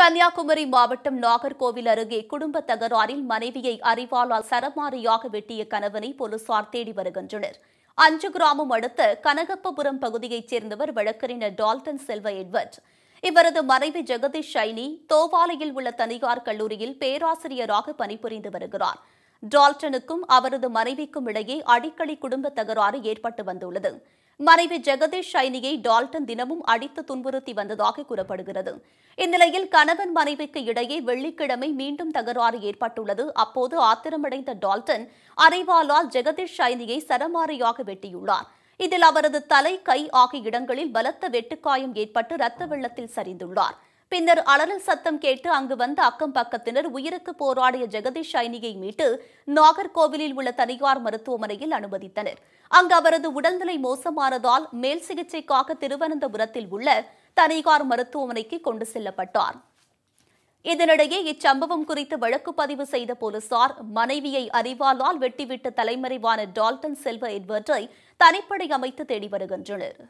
கன்னியாகுமரி மாவட்டம் நாகர்கோவில் அருகே குடும்ப தகராறில் மனைவியை அறிவாளால் சரமாரியாக வெட்டிய கணவனை போலீசார் தேடி வருகின்றனர் அஞ்சு கிராமம் அடுத்த கனகப்பபுரம் பகுதியைச் சேர்ந்தவர் வழக்கறிஞர் டால்டன் செல்வ எட்வர்ட் இவரது மனைவி ஜெகதீஷ் ஷைனி தோவாலையில் உள்ள தனியார் கல்லூரியில் பேராசிரியராக பணிபுரிந்து வருகிறார் டால்டனுக்கும் அவரது மனைவிக்கும் இடையே அடிக்கடி குடும்ப தகராறு ஏற்பட்டு வந்துள்ளது மனைவி ஜெகதீஷ் ஷைனியை டால்டன் தினமும் அடித்து துன்புறுத்தி வந்ததாக கூறப்படுகிறது இந்நிலையில் கணவன் மனைவிக்கு இடையே வெள்ளிக்கிழமை மீண்டும் தகராறு ஏற்பட்டுள்ளது அப்போது ஆத்திரமடைந்த டால்டன் அரைவாளால் ஜெகதீஷ் ஷைனியை சரமாரியாக வெட்டியுள்ளார் இதில் அவரது தலை கை ஆகிய இடங்களில் பலத்த வெட்டுக்காயம் ஏற்பட்டு இரத்த வெள்ளத்தில் சரிந்துள்ளார் பின்னர் அலறல் சத்தம் கேட்டு அங்கு வந்த அக்கம் பக்கத்தினர் உயிருக்கு போராடிய ஜெகதீஷ் சைனியை மீட்டு நாகர்கோவிலில் உள்ள தனியார் மருத்துவமனையில் அனுமதித்தனர் அங்கு அவரது உடல்நிலை மோசமானதால் மேல் சிகிச்சைக்காக திருவனந்தபுரத்தில் உள்ள தனியார் மருத்துவமனைக்கு கொண்டு செல்லப்பட்டார் இதனிடையே இச்சம்பவம் குறித்து வழக்கு பதிவு செய்த போலீசார் மனைவியை அறிவாலால் வெட்டிவிட்ட தலைமறைவான டால்டன் செல்வ எட்வர்டை தனிப்படை அமைத்து தேடி வருகின்றனர்